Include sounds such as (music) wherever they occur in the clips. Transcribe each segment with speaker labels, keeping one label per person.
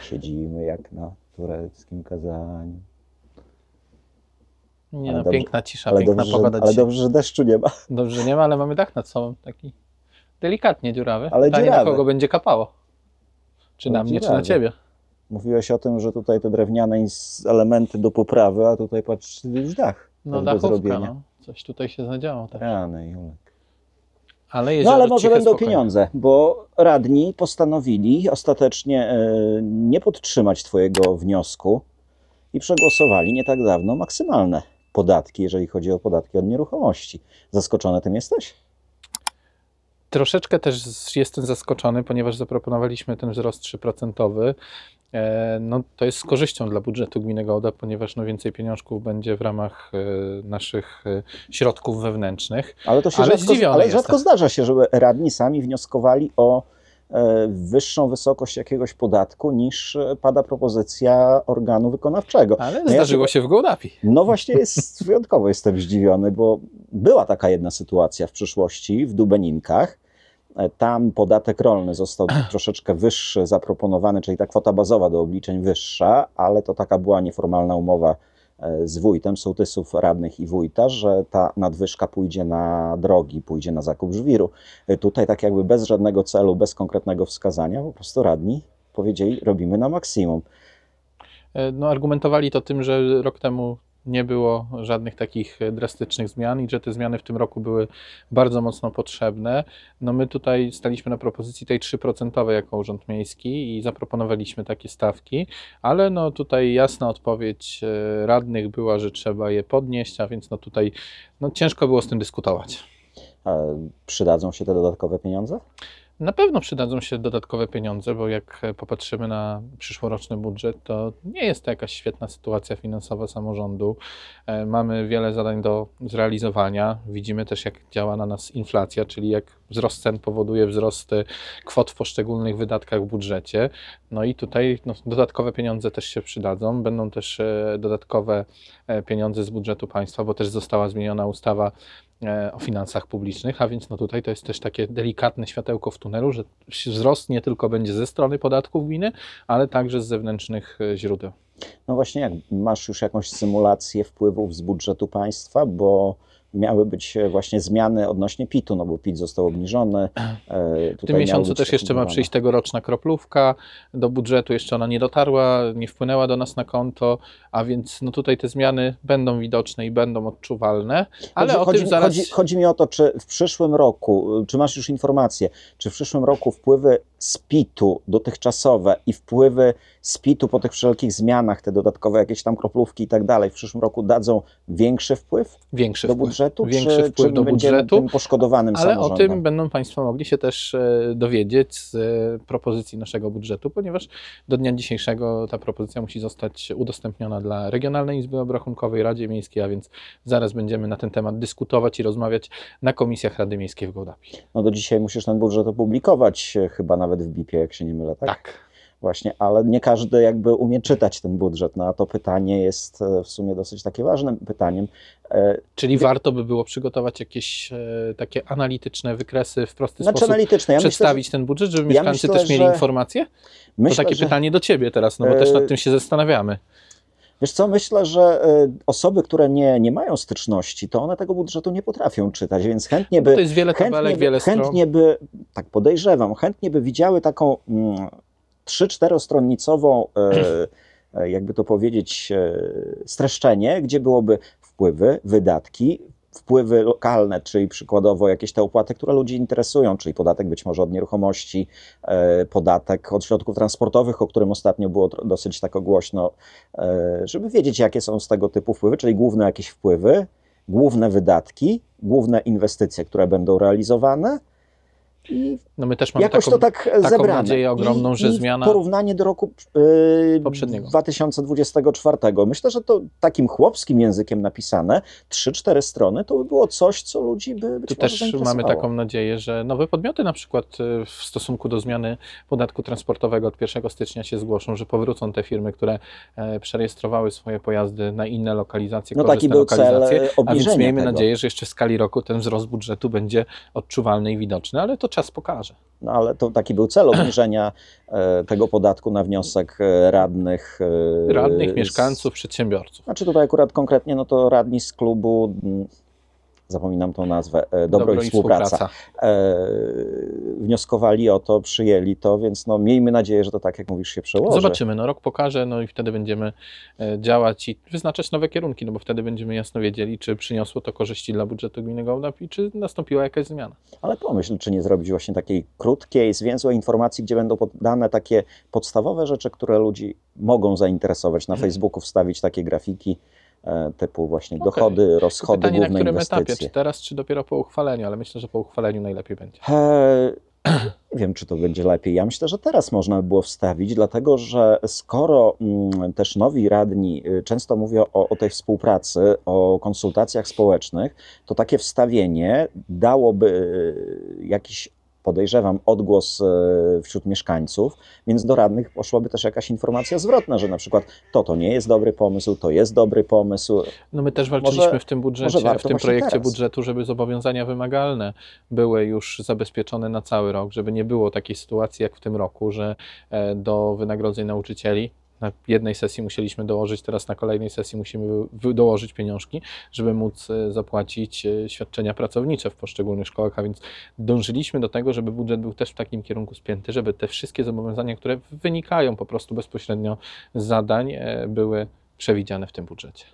Speaker 1: Siedzimy jak na tureckim kazaniu.
Speaker 2: Nie no, dobrze, piękna cisza, piękna dobrze, pogoda Ale dobrze, że deszczu nie ma. Dobrze, że nie ma, ale mamy dach nad sobą, taki delikatnie dziurawy. Ale Pytanie, dziurawy. na kogo będzie kapało?
Speaker 1: Czy na mnie, dziurawy. czy na ciebie? Mówiłeś o tym, że tutaj te drewniane elementy do poprawy, a tutaj patrz, już dach. No dachówka, do zrobienia. No.
Speaker 2: Coś tutaj się zadziało tak? Rany, Julek. Ale no ale może będą spokojnie. pieniądze,
Speaker 1: bo radni postanowili ostatecznie e, nie podtrzymać Twojego wniosku i przegłosowali nie tak dawno maksymalne podatki, jeżeli chodzi o podatki od nieruchomości. Zaskoczony tym jesteś?
Speaker 2: Troszeczkę też jestem zaskoczony, ponieważ zaproponowaliśmy ten wzrost 3%. E, no, to jest z korzyścią dla budżetu gminy Gołda, ponieważ no, więcej pieniążków będzie w ramach e, naszych e, środków wewnętrznych. Ale to się ale rzadko, ale rzadko
Speaker 1: zdarza się, żeby radni sami wnioskowali o wyższą wysokość jakiegoś podatku niż pada propozycja organu wykonawczego. Ale no zdarzyło ja, się w Gołdapi. No właśnie jest wyjątkowo jestem zdziwiony, bo była taka jedna sytuacja w przyszłości w Dubeninkach, E, tam podatek rolny został troszeczkę wyższy zaproponowany, czyli ta kwota bazowa do obliczeń wyższa, ale to taka była nieformalna umowa e, z wójtem, sołtysów, radnych i wójta, że ta nadwyżka pójdzie na drogi, pójdzie na zakup żwiru. E, tutaj tak jakby bez żadnego celu, bez konkretnego wskazania, po prostu radni powiedzieli, robimy na maksimum.
Speaker 2: No argumentowali to tym, że rok temu nie było żadnych takich e, drastycznych zmian i że te zmiany w tym roku były bardzo mocno potrzebne. No my tutaj staliśmy na propozycji tej 3% jako Urząd Miejski i zaproponowaliśmy takie stawki, ale no tutaj jasna odpowiedź e, radnych była, że trzeba je podnieść, a więc no tutaj no ciężko było z tym dyskutować.
Speaker 1: A przydadzą się te dodatkowe pieniądze?
Speaker 2: Na pewno przydadzą się dodatkowe pieniądze, bo jak e, popatrzymy na przyszłoroczny budżet, to nie jest to jakaś świetna sytuacja finansowa samorządu. E, mamy wiele zadań do zrealizowania. Widzimy też, jak działa na nas inflacja, czyli jak wzrost cen powoduje wzrosty kwot w poszczególnych wydatkach w budżecie. No i tutaj no, dodatkowe pieniądze też się przydadzą. Będą też e, dodatkowe pieniądze z budżetu państwa, bo też została zmieniona ustawa E, o finansach publicznych, a więc no tutaj to jest też takie delikatne światełko w tunelu, że wzrost nie tylko będzie ze strony podatków gminy, ale także z zewnętrznych e, źródeł.
Speaker 1: No właśnie, jak masz już jakąś symulację wpływów z budżetu państwa, bo miały być e, właśnie zmiany odnośnie PIT-u, no bo PIT został obniżony. E, w tym miesiącu też jeszcze ma przyjść
Speaker 2: tegoroczna kroplówka do budżetu, jeszcze ona nie dotarła, nie wpłynęła do nas na konto, a więc no tutaj te zmiany będą widoczne i będą odczuwalne, ale chodzi, o tym mi, zaraz... Chodzi, chodzi
Speaker 1: mi o to, czy w przyszłym roku, y, czy masz już informację, czy w przyszłym roku wpływy z PIT-u dotychczasowe i wpływy z PIT-u po tych wszelkich zmianach, te dodatkowe jakieś tam kroplówki i tak dalej, w przyszłym roku dadzą większy wpływ większy do budżetu? Wpływ. Większy czy, wpływ czy do budżetu, tym poszkodowanym ale o tym
Speaker 2: będą Państwo mogli się też e, dowiedzieć z e, propozycji naszego budżetu, ponieważ do dnia dzisiejszego ta propozycja musi zostać udostępniona dla Regionalnej Izby Obrachunkowej, Radzie Miejskiej, a więc zaraz będziemy na ten temat dyskutować i rozmawiać na komisjach Rady Miejskiej w Gołdapi.
Speaker 1: No do dzisiaj musisz ten budżet opublikować, chyba nawet w BIP-ie, jak się nie mylę, tak? Tak. Właśnie, ale nie każdy jakby umie czytać ten budżet, no a to pytanie jest
Speaker 2: e, w sumie dosyć takie ważnym pytaniem. E, Czyli Wie... warto by było przygotować jakieś e, takie analityczne wykresy w prosty znaczy, sposób, analityczne. Ja przedstawić myślę, ten budżet, żeby ja mieszkańcy myślę, też mieli że... informacje? Myślę, to takie że... pytanie do Ciebie teraz, no bo też nad tym się zastanawiamy. Wiesz co, myślę,
Speaker 1: że osoby, które nie, nie mają styczności, to one tego budżetu nie potrafią czytać, więc chętnie by... No to jest wiele tabelek, chętnie, wiele chętnie by, tak podejrzewam, chętnie by widziały taką... Mm, trzy 4 stronnicowo e, e, jakby to powiedzieć, e, streszczenie, gdzie byłoby wpływy, wydatki, wpływy lokalne, czyli przykładowo jakieś te opłaty, które ludzi interesują, czyli podatek być może od nieruchomości, podatek od środków transportowych, o którym ostatnio było dosyć tak głośno, żeby wiedzieć, jakie są z tego typu wpływy, czyli główne jakieś wpływy, główne wydatki, główne inwestycje, które będą realizowane,
Speaker 2: i no my też mamy jakoś taką, to tak e, taką zebrane. nadzieję ogromną, I, że i zmiana... porównanie do roku
Speaker 1: yy, poprzedniego, 2024. Myślę, że to takim chłopskim językiem napisane, 3-4 strony, to by było coś, co ludzi by być Tu też mamy taką
Speaker 2: nadzieję, że nowe podmioty na przykład e, w stosunku do zmiany podatku transportowego od 1 stycznia się zgłoszą, że powrócą te firmy, które przerejestrowały swoje pojazdy na inne lokalizacje, no taki był cel a więc miejmy tego. nadzieję, że jeszcze w skali roku ten wzrost budżetu będzie odczuwalny i widoczny, ale to czas czas pokaże. No ale to taki był cel obniżenia
Speaker 1: e, tego podatku na wniosek e, radnych. E, radnych, z... mieszkańców,
Speaker 2: przedsiębiorców.
Speaker 1: Znaczy tutaj akurat konkretnie, no to radni z klubu zapominam tą nazwę, e, Dobro, Dobro i Współpraca, współpraca. E, wnioskowali o to, przyjęli to, więc no, miejmy nadzieję, że to tak, jak mówisz, się przełoży. Zobaczymy,
Speaker 2: no rok pokaże, no i wtedy będziemy e, działać i wyznaczać nowe kierunki, no bo wtedy będziemy jasno wiedzieli, czy przyniosło to korzyści dla budżetu gminy Gołdap i czy nastąpiła jakaś zmiana.
Speaker 1: Ale pomyśl, czy nie zrobić właśnie takiej krótkiej, zwięzłej informacji, gdzie będą podane takie podstawowe rzeczy, które ludzi mogą zainteresować. Na (clears throat) Facebooku wstawić takie grafiki, E, typu właśnie okay. dochody, rozchody, Pytanie, główne na którym inwestycje. etapie? Czy
Speaker 2: teraz, czy dopiero po uchwaleniu? Ale myślę, że po uchwaleniu najlepiej będzie.
Speaker 1: E (clears throat) wiem, czy to będzie lepiej. Ja myślę, że teraz można by było wstawić, dlatego że skoro m, mm, też nowi radni y, często mówią o, o, tej współpracy, o konsultacjach społecznych, to takie wstawienie dałoby y, jakiś podejrzewam, odgłos e, wśród mieszkańców, więc do radnych poszłaby też jakaś informacja zwrotna, że na przykład to, to nie jest dobry pomysł, to jest dobry pomysł.
Speaker 2: No my też walczyliśmy może, w tym budżecie, w tym projekcie teraz. budżetu, żeby zobowiązania wymagalne były już zabezpieczone na cały rok, żeby nie było takiej sytuacji jak w tym roku, że e, do wynagrodzeń nauczycieli na jednej sesji musieliśmy dołożyć, teraz na kolejnej sesji musimy dołożyć pieniążki, żeby móc e, zapłacić e, świadczenia pracownicze w poszczególnych szkołach, a więc dążyliśmy do tego, żeby budżet był też w takim kierunku spięty, żeby te wszystkie zobowiązania, które wynikają po prostu bezpośrednio z zadań, e, były przewidziane w tym budżecie.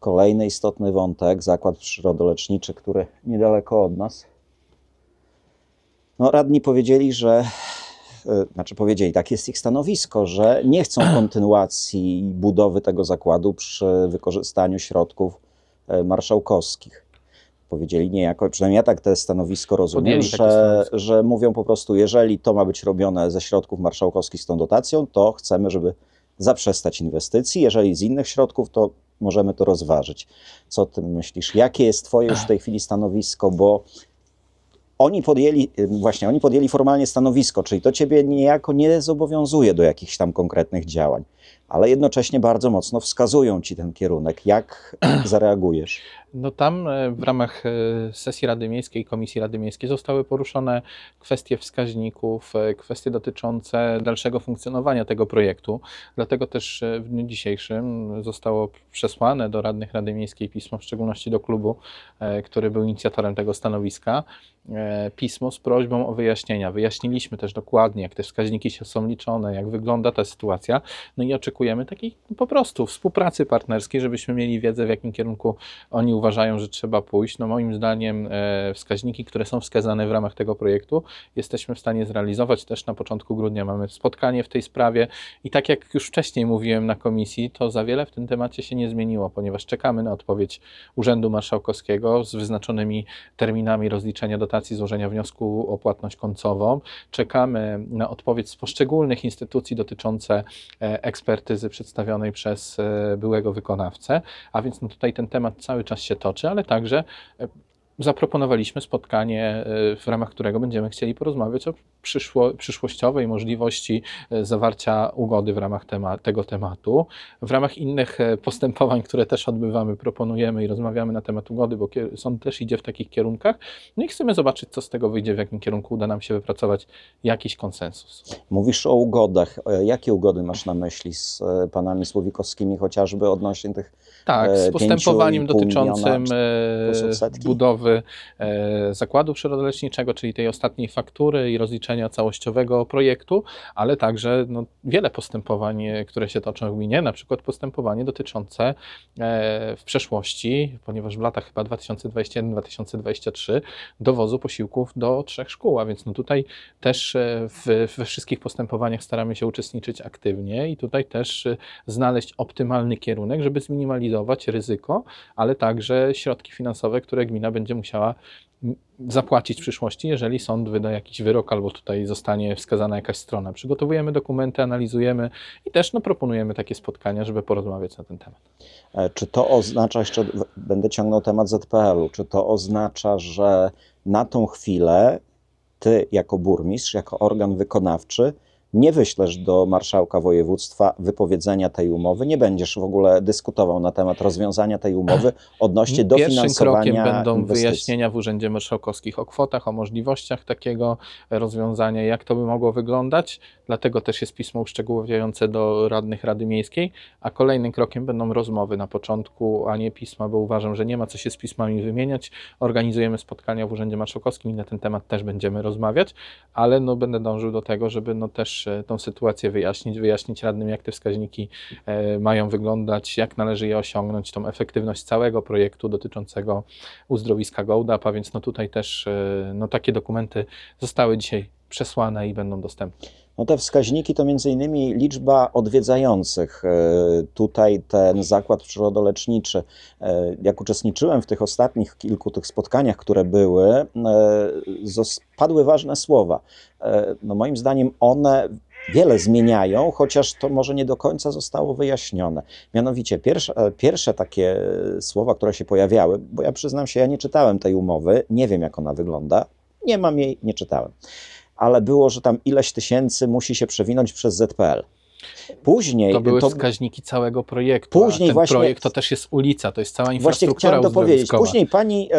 Speaker 1: Kolejny istotny wątek, zakład przyrodoleczniczy, który niedaleko od nas. No, radni powiedzieli, że E, znaczy powiedzieli tak, jest ich stanowisko, że nie chcą (clears throat) kontynuacji budowy tego zakładu przy wykorzystaniu środków e, marszałkowskich. Powiedzieli niejako, przynajmniej ja tak to stanowisko rozumiem, że, stanowisko. że mówią po prostu, jeżeli to ma być robione ze środków marszałkowskich z tą dotacją, to chcemy, żeby zaprzestać inwestycji. Jeżeli z innych środków, to możemy to rozważyć. Co ty myślisz? Jakie jest Twoje już w tej chwili stanowisko? Bo oni podjęli, właśnie oni podjęli formalnie stanowisko, czyli to ciebie niejako nie zobowiązuje do jakichś tam konkretnych działań ale jednocześnie bardzo mocno wskazują ci ten kierunek. Jak (clears throat) zareagujesz?
Speaker 2: No tam e, w ramach e, sesji Rady Miejskiej, Komisji Rady Miejskiej zostały poruszone kwestie wskaźników, e, kwestie dotyczące dalszego funkcjonowania tego projektu. Dlatego też w dniu dzisiejszym zostało przesłane do radnych Rady Miejskiej pismo, w szczególności do klubu, który był inicjatorem tego stanowiska, pismo z prośbą o wyjaśnienia. Wyjaśniliśmy też dokładnie, jak te wskaźniki się są liczone, jak wygląda ta sytuacja. No i oczekujemy takiej po prostu współpracy partnerskiej, żebyśmy mieli wiedzę, w jakim kierunku oni uważają, że trzeba pójść. No moim zdaniem e, wskaźniki, które są wskazane w ramach tego projektu, jesteśmy w stanie zrealizować. Też na początku grudnia mamy spotkanie w tej sprawie i tak jak już wcześniej mówiłem na komisji, to za wiele w tym temacie się nie zmieniło, ponieważ czekamy na odpowiedź Urzędu Marszałkowskiego z wyznaczonymi terminami rozliczenia dotacji, złożenia wniosku o płatność końcową. Czekamy na odpowiedź z poszczególnych instytucji dotyczące eksportu ekspertyzy przedstawionej przez e, byłego wykonawcę, a więc no tutaj ten temat cały czas się toczy, ale także e, zaproponowaliśmy spotkanie, e, w ramach którego będziemy chcieli porozmawiać o przyszło, przyszłościowej możliwości e, zawarcia ugody w ramach tema, tego tematu. W ramach innych e, postępowań, które też odbywamy, proponujemy i rozmawiamy na temat ugody, bo sąd też idzie w takich kierunkach. No i chcemy zobaczyć, co z tego wyjdzie, w jakim kierunku uda nam się wypracować jakiś konsensus.
Speaker 1: Mówisz o ugodach. Jakie ugody masz na myśli z panami Słowikowskimi, chociażby odnośnie
Speaker 2: tych. Tak, z postępowaniem dotyczącym budowy zakładu e, zakładu przyrodoleczniczego, czyli tej ostatniej faktury i rozliczenia całościowego projektu, ale także no, wiele postępowań, e, które się toczą w gminie, na przykład postępowanie dotyczące e, w przeszłości, ponieważ w latach chyba 2021-2023 dowozu posiłków do trzech szkół, a więc no tutaj też w, we wszystkich postępowaniach staramy się uczestniczyć aktywnie i tutaj też znaleźć optymalny kierunek, żeby zminimalizować ryzyko, ale także środki finansowe, które gmina będzie będzie musiała zapłacić w przyszłości, jeżeli sąd wyda jakiś wyrok albo tutaj zostanie wskazana jakaś strona. Przygotowujemy dokumenty, analizujemy i też no, proponujemy takie spotkania, żeby porozmawiać na ten temat.
Speaker 1: E, czy to oznacza, jeszcze będę ciągnął temat ZPL-u, czy to oznacza, że na tą chwilę ty jako burmistrz, jako organ wykonawczy nie wyślesz do marszałka województwa wypowiedzenia tej umowy, nie będziesz w ogóle dyskutował na temat rozwiązania tej umowy (clears throat) odnośnie dofinansowania Pierwszym krokiem będą inwestycji.
Speaker 2: wyjaśnienia w Urzędzie Marszałkowskich o kwotach, o możliwościach takiego rozwiązania, jak to by mogło wyglądać, dlatego też jest pismo uszczegółowiające do radnych Rady Miejskiej, a kolejnym krokiem będą rozmowy na początku, a nie pisma, bo uważam, że nie ma co się z pismami wymieniać. Organizujemy spotkania w Urzędzie Marszałkowskim i na ten temat też będziemy rozmawiać, ale no będę dążył do tego, żeby no też E, tą sytuację wyjaśnić, wyjaśnić radnym, jak te wskaźniki e, mają wyglądać, jak należy je osiągnąć, tą efektywność całego projektu dotyczącego uzdrowiska Gołdapa, więc no tutaj też e, no takie dokumenty zostały dzisiaj przesłane i będą dostępne. No te
Speaker 1: wskaźniki to m.in. liczba odwiedzających e, tutaj ten zakład przyrodoleczniczy. E, jak uczestniczyłem w tych ostatnich kilku tych spotkaniach, które były, e, padły ważne słowa. No moim zdaniem one wiele zmieniają, chociaż to może nie do końca zostało wyjaśnione. Mianowicie pierwsze, pierwsze, takie słowa, które się pojawiały, bo ja przyznam się, ja nie czytałem tej umowy, nie wiem jak ona wygląda, nie mam jej, nie czytałem ale było, że tam ileś tysięcy musi się przewinąć przez ZPL. Później to były to,
Speaker 2: wskaźniki całego projektu. Później ten właśnie, projekt to też jest ulica, to jest cała infrastruktura. Właśnie chciałem dopowiedzieć. Później
Speaker 1: pani, e,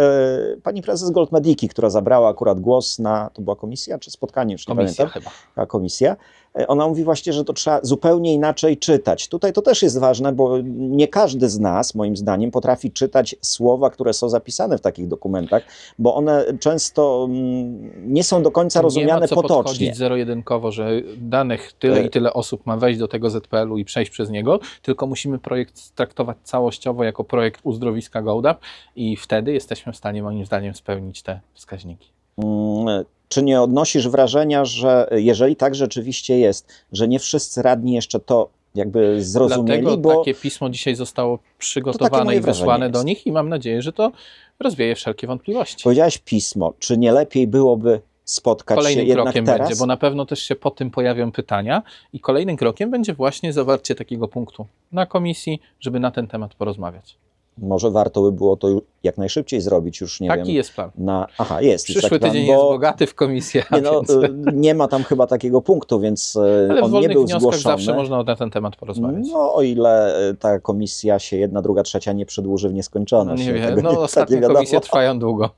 Speaker 1: pani prezes Goldmediki, która zabrała akurat głos na, to była komisja czy spotkanie, już nie komisja pamiętam. Chyba. A komisja. E, ona mówi właśnie, że to trzeba zupełnie inaczej czytać. Tutaj to też jest ważne, bo nie każdy z nas, moim zdaniem, potrafi czytać słowa, które są zapisane w takich dokumentach, bo one często mm, nie są do końca rozumiane nie ma co potocznie.
Speaker 2: zero-jedynkowo, że danych tyle e, i tyle osób ma wejść do tego ZPL-u i przejść przez niego, tylko musimy projekt traktować całościowo jako projekt uzdrowiska Gołda i wtedy jesteśmy w stanie, moim zdaniem, spełnić te wskaźniki.
Speaker 1: Mm. Czy nie odnosisz wrażenia, że jeżeli tak rzeczywiście jest, że nie wszyscy radni jeszcze to jakby zrozumieli, Dlatego bo...
Speaker 2: takie pismo dzisiaj zostało przygotowane i wysłane do nich i mam nadzieję, że to rozwieje wszelkie wątpliwości.
Speaker 1: Powiedziałeś pismo, czy nie lepiej byłoby spotkać kolejnym się krokiem teraz? będzie, bo na
Speaker 2: pewno też się po tym pojawią pytania i kolejnym krokiem będzie właśnie zawarcie takiego punktu na komisji, żeby na ten temat porozmawiać
Speaker 1: może warto by było to jak najszybciej zrobić, już nie taki wiem. Taki jest plan. Na, aha, jest. Przyszły jest tydzień plan, bo, jest
Speaker 2: bogaty w komisję. (laughs) Nie, no, y,
Speaker 1: nie ma tam chyba takiego punktu, więc y, Ale on nie był zgłoszony. zawsze można na ten temat porozmawiać. No, o ile y, ta komisja się jedna, druga, trzecia nie przedłuży w nieskończoność. No nie wiem, no (laughs) ostatnie komisje trwają długo.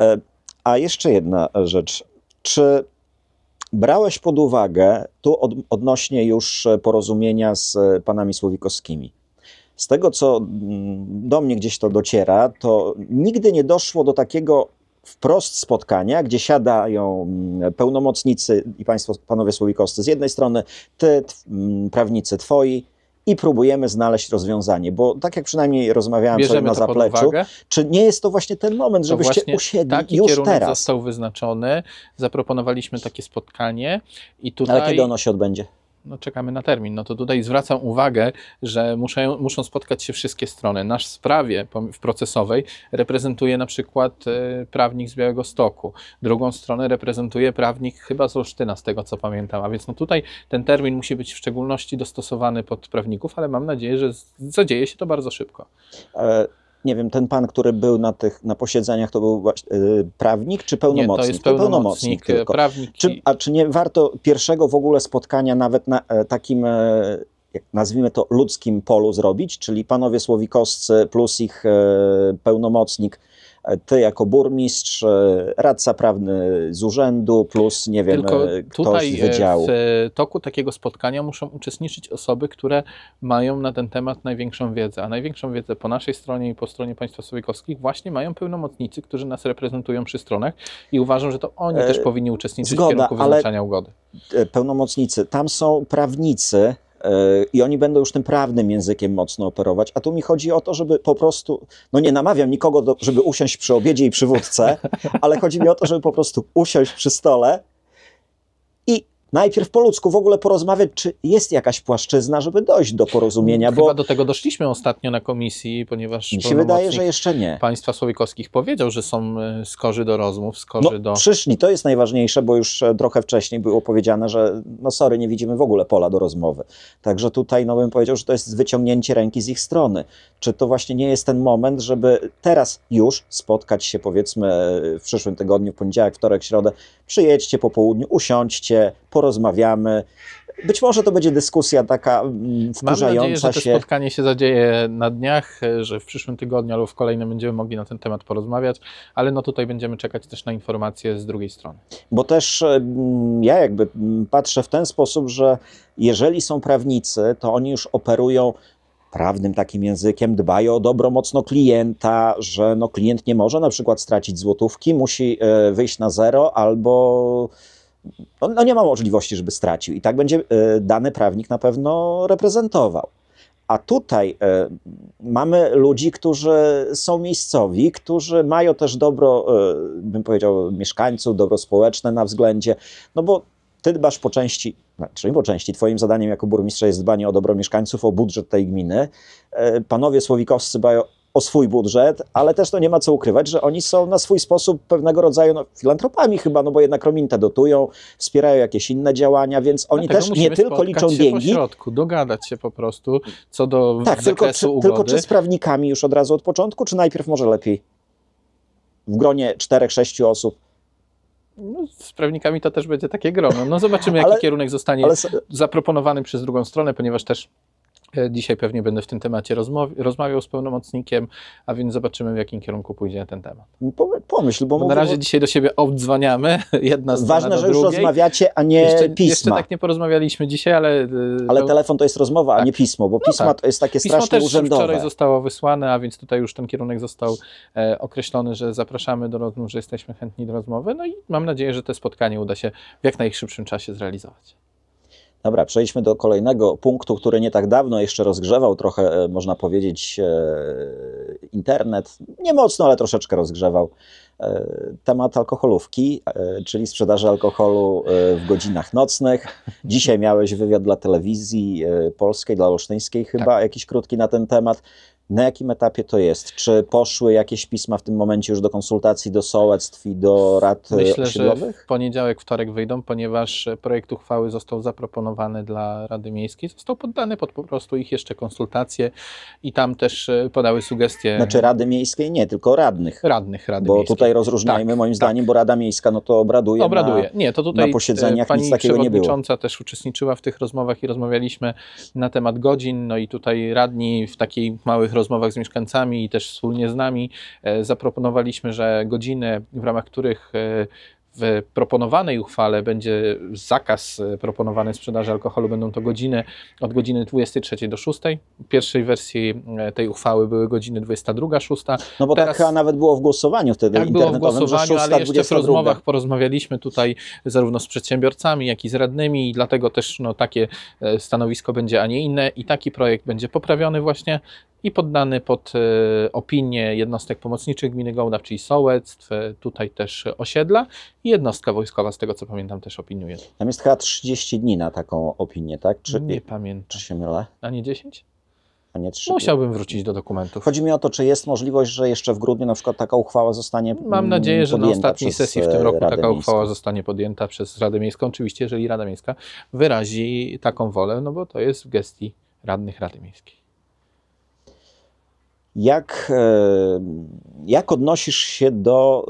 Speaker 1: E, a jeszcze jedna e, rzecz. Czy brałeś pod uwagę, tu odnośnie już e, porozumienia z panami Słowikowskimi, z tego, co mm, do mnie gdzieś to dociera, to nigdy nie doszło do takiego wprost spotkania, gdzie siadają mm, pełnomocnicy i państwo, panowie słowikowscy z jednej strony, ty, mm, prawnicy twoi, i próbujemy znaleźć rozwiązanie, bo tak jak przynajmniej rozmawiałem Bierzemy na zapleczu, czy nie jest to właśnie ten moment, to żebyście właśnie usiedli taki już teraz? został
Speaker 2: wyznaczony, zaproponowaliśmy takie spotkanie i tutaj... Ale kiedy ono się odbędzie? no, czekamy na termin. No to tutaj zwracam uwagę, że muszą spotkać się wszystkie strony. Nasz sprawie w procesowej reprezentuje na przykład e, prawnik z Białego Stoku, drugą stronę reprezentuje prawnik chyba z Olsztyna, z tego co pamiętam. A więc no tutaj ten termin musi być w szczególności dostosowany pod prawników, ale mam nadzieję, że zadzieje się to bardzo szybko.
Speaker 1: Ale nie wiem, ten pan, który był na tych na posiedzeniach, to był y, prawnik czy pełnomocnik? Nie, to jest pełnomocnik, to pełnomocnik prawnik. Czy, a czy nie warto pierwszego w ogóle spotkania nawet na e, takim e, jak nazwijmy to, ludzkim polu zrobić, czyli panowie słowikowscy plus ich e, pełnomocnik E, ty jako burmistrz, e, radca prawny z urzędu, plus nie wiem, Tylko e, tutaj z wydziału.
Speaker 2: W toku takiego spotkania muszą uczestniczyć osoby, które mają na ten temat największą wiedzę, a największą wiedzę po naszej stronie i po stronie państwa sowiekowskich właśnie mają pełnomocnicy, którzy nas reprezentują przy stronach i uważam, że to oni też powinni uczestniczyć Zgoda, w kierunku wyznaczania
Speaker 1: ugody. Pełnomocnicy, tam są prawnicy, E, i oni będą już tym prawnym językiem mocno operować, a tu mi chodzi o to, żeby po prostu, no nie namawiam nikogo, do, żeby usiąść przy obiedzie i przy wódce, (laughs) ale chodzi mi o to, żeby po prostu usiąść przy stole najpierw po ludzku w ogóle porozmawiać, czy jest jakaś płaszczyzna, żeby dojść do porozumienia. Chyba bo...
Speaker 2: do tego doszliśmy ostatnio na komisji, ponieważ mi się wydaje, że jeszcze nie. Państwa Słowikowskich powiedział, że są skorzy e, do rozmów, skorzy no, do... przyszli,
Speaker 1: to jest najważniejsze, bo już e, trochę wcześniej było powiedziane, że no sorry, nie widzimy w ogóle pola do rozmowy. Także tutaj no bym powiedział, że to jest wyciągnięcie ręki z ich strony. Czy to właśnie nie jest ten moment, żeby teraz już spotkać się powiedzmy w przyszłym tygodniu, poniedziałek, wtorek, środę, przyjedźcie po południu, usiądźcie, porozmawiamy. Być może to będzie dyskusja taka mm, wkurzająca Mam nadzieję, że to się.
Speaker 2: spotkanie się zadzieje na dniach, e, że w przyszłym tygodniu albo w kolejnym będziemy mogli na ten temat porozmawiać, ale no tutaj będziemy czekać też na informacje z drugiej strony.
Speaker 1: Bo też e, ja jakby patrzę w ten sposób, że jeżeli są prawnicy, to oni już operują prawnym takim językiem dbają o dobro mocno klienta, że no klient nie może na przykład stracić złotówki, musi e, wyjść na zero albo on no nie ma możliwości, żeby stracił i tak będzie e, dany prawnik na pewno reprezentował. A tutaj e, mamy ludzi, którzy są miejscowi, którzy mają też dobro, e, bym powiedział, mieszkańców, dobro społeczne na względzie, no bo ty dbasz po części, czyli znaczy po części, twoim zadaniem jako burmistrza jest dbanie o dobro mieszkańców, o budżet tej gminy. Panowie Słowikowscy o swój budżet, ale też to nie ma co ukrywać, że oni są na swój sposób pewnego rodzaju no, filantropami chyba, no bo jednak rominta dotują, wspierają jakieś inne działania, więc oni Dlatego też nie tylko liczą się biegi. Pośrodku,
Speaker 2: dogadać się po prostu co do tak, zakresu tylko, czy, tylko czy z
Speaker 1: prawnikami już od razu od początku, czy najpierw może lepiej w gronie czterech, sześciu osób?
Speaker 2: No, z prawnikami to też będzie takie grono. No zobaczymy, jaki ale, kierunek zostanie ale... zaproponowany przez drugą stronę, ponieważ też E, dzisiaj pewnie będę w tym temacie rozmawiał z pełnomocnikiem, a więc zobaczymy, w jakim kierunku pójdzie ten temat. Pomyśl, bo, na razie o... dzisiaj do siebie obdzwaniamy, (laughs) jedna z Ważne, że już rozmawiacie, a nie jeszcze, pisma. Jeszcze tak nie porozmawialiśmy dzisiaj, ale... E, ale telefon to jest rozmowa, tak. a nie pismo, bo no pisma tak. to jest takie pismo strasznie też urzędowe. wczoraj zostało wysłane, a więc tutaj już ten kierunek został e, określony, że zapraszamy do rozmów, że jesteśmy chętni do rozmowy, no i mam nadzieję, że to spotkanie uda się w jak najszybszym czasie zrealizować.
Speaker 1: Dobra, przejdźmy do kolejnego punktu, który nie tak dawno jeszcze rozgrzewał trochę, e, można powiedzieć, e, internet. Nie mocno, ale troszeczkę rozgrzewał. E, temat alkoholówki, czyli sprzedaży alkoholu w godzinach nocnych. Dzisiaj miałeś wywiad dla telewizji polskiej, dla olsztyńskiej chyba, tak. jakiś krótki na ten temat. Na jakim etapie to jest? Czy poszły jakieś pisma w tym momencie już do konsultacji, do sołectw i do rad e, Myślę, osiedlowych?
Speaker 2: że w poniedziałek, wtorek wyjdą, ponieważ e, projekt uchwały został zaproponowany dla Rady Miejskiej, został poddany pod po prostu ich jeszcze konsultacje i tam też e, podały sugestie. Znaczy
Speaker 1: Rady Miejskiej nie, tylko radnych. Radnych Rady Bo Miejskiej. tutaj rozróżniajmy tak, moim tak. zdaniem, bo Rada Miejska no to obraduje, obraduje. Na, nie, to tutaj na posiedzeniach nic takiego nie było.
Speaker 2: przewodnicząca też uczestniczyła w tych rozmowach i rozmawialiśmy na temat godzin, no i tutaj radni w takich małych rozmowach z mieszkańcami i też wspólnie z nami e, zaproponowaliśmy, że godziny, w ramach których e, w proponowanej uchwale będzie zakaz e, proponowanej sprzedaży alkoholu. Będą to godziny od godziny 23 do 6. W pierwszej wersji tej uchwały były godziny 22, 6. No bo Teraz, tak nawet było w głosowaniu wtedy tak było w głosowaniu, 6, ale jeszcze w rozmowach porozmawialiśmy tutaj zarówno z przedsiębiorcami, jak i z radnymi i dlatego też no, takie stanowisko będzie, a nie inne i taki projekt będzie poprawiony właśnie i poddany pod e, opinię jednostek pomocniczych gminy Gołdaw, czyli sołectw, e, tutaj też osiedla i jednostka wojskowa, z tego co pamiętam, też opiniuje.
Speaker 1: Tam jest chyba 30 dni na taką opinię, tak? Czy, nie pamiętam. Czy się mylę? A nie 10? A nie 3. Musiałbym wrócić do dokumentów. Chodzi mi o to, czy jest możliwość, że jeszcze w grudniu na przykład taka uchwała zostanie Mam mm, nadzieję, że na ostatniej sesji w e, tym roku Radę taka Miejską. uchwała
Speaker 2: zostanie podjęta przez Radę Miejską. Oczywiście, jeżeli Rada Miejska wyrazi taką wolę, no bo to jest w gestii radnych Rady Miejskiej.
Speaker 1: Jak, e, jak odnosisz się do.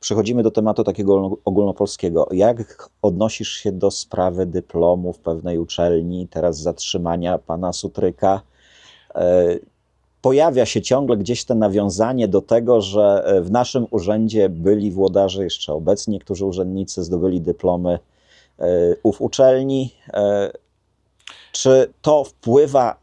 Speaker 1: Przechodzimy do tematu takiego ogólnopolskiego. Jak odnosisz się do sprawy dyplomu w pewnej uczelni, teraz zatrzymania pana Sutryka? E, pojawia się ciągle gdzieś to nawiązanie do tego, że e, w naszym urzędzie byli włodarze jeszcze obecni, którzy urzędnicy zdobyli dyplomy ów uczelni. Czy to wpływa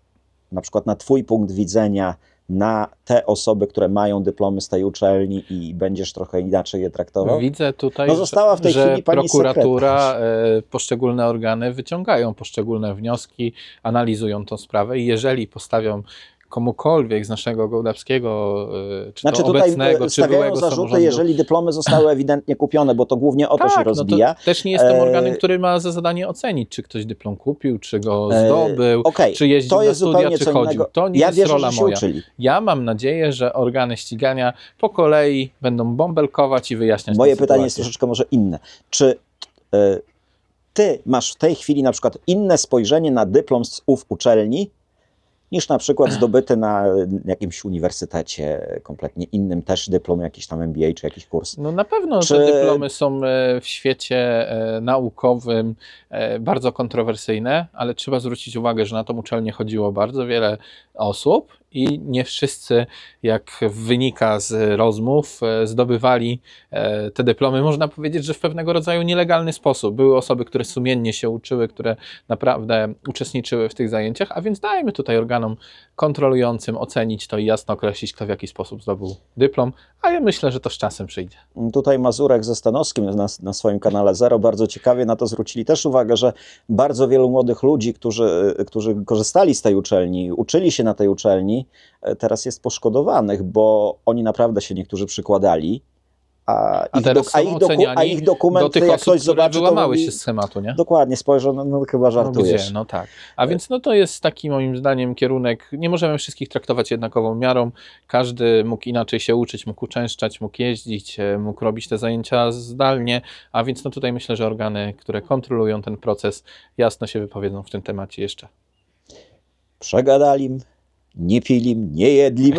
Speaker 1: na przykład na Twój punkt widzenia na te osoby, które mają dyplomy z tej uczelni i będziesz trochę inaczej je
Speaker 2: traktował? Widzę tutaj, no, została w tej że, chwili pani prokuratura, sekretarz. E, poszczególne organy wyciągają poszczególne wnioski, analizują tą sprawę i jeżeli postawią komukolwiek z naszego gołdawskiego, y, czy znaczy, to obecnego, y, czy byłego zarzuty, samorządu. jeżeli
Speaker 1: dyplomy zostały tak. ewidentnie kupione, bo to głównie o to tak, się rozbija. No to też nie jestem e, organem,
Speaker 2: który ma za zadanie ocenić, czy ktoś dyplom kupił, czy go e, zdobył, okay, czy jeździł to jest na studia, czy chodził. To nie ja jest wierzę, rola moja. Uczyli. Ja mam nadzieję, że organy ścigania po kolei będą bąbelkować i wyjaśniać Moje pytanie sytuację. jest troszeczkę
Speaker 1: może inne. Czy y, ty masz w tej chwili na przykład inne spojrzenie na dyplom z ów uczelni, niż na przykład zdobyty na jakimś uniwersytecie kompletnie innym też dyplom, jakiś tam MBA czy jakiś kurs. No na pewno, czy... że dyplomy
Speaker 2: są e, w świecie e, naukowym e, bardzo kontrowersyjne, ale trzeba zwrócić uwagę, że na tą uczelnię chodziło bardzo wiele osób i nie wszyscy, jak wynika z rozmów, e, zdobywali e, te dyplomy, można powiedzieć, że w pewnego rodzaju nielegalny sposób. Były osoby, które sumiennie się uczyły, które naprawdę uczestniczyły w tych zajęciach, a więc dajmy tutaj organom kontrolującym ocenić to i jasno określić, kto w jaki sposób zdobył dyplom, a ja myślę, że to z czasem przyjdzie. Tutaj
Speaker 1: Mazurek ze Stanowskim na, na swoim kanale Zero bardzo ciekawie na to zwrócili też uwagę, że bardzo wielu młodych ludzi, którzy, którzy korzystali z tej uczelni, uczyli się na tej uczelni, E, teraz jest poszkodowanych, bo oni naprawdę się niektórzy przykładali. A, a ich, do, a, ich doku, a ich dokumenty, do tych jak osób, ktoś zobaczy, wyłamały się z schematu, nie? Dokładnie, spojrzę, no, no chyba no, no żartujesz. No, gdzie? no tak.
Speaker 2: A więc no to jest taki moim zdaniem kierunek, nie możemy wszystkich traktować jednakową miarą, każdy mógł inaczej się uczyć, mógł uczęszczać, mógł jeździć, e, mógł robić te zajęcia zdalnie, a więc no tutaj myślę, że organy, które kontrolują ten proces, jasno się wypowiedzą w tym temacie jeszcze.
Speaker 1: Przegadali nie pilim, nie
Speaker 2: jedlim,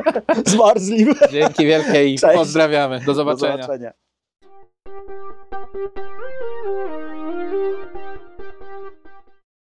Speaker 2: (laughs) zmarzlim. Dzięki wielkie i Cześć. pozdrawiamy. Do zobaczenia. Do zobaczenia.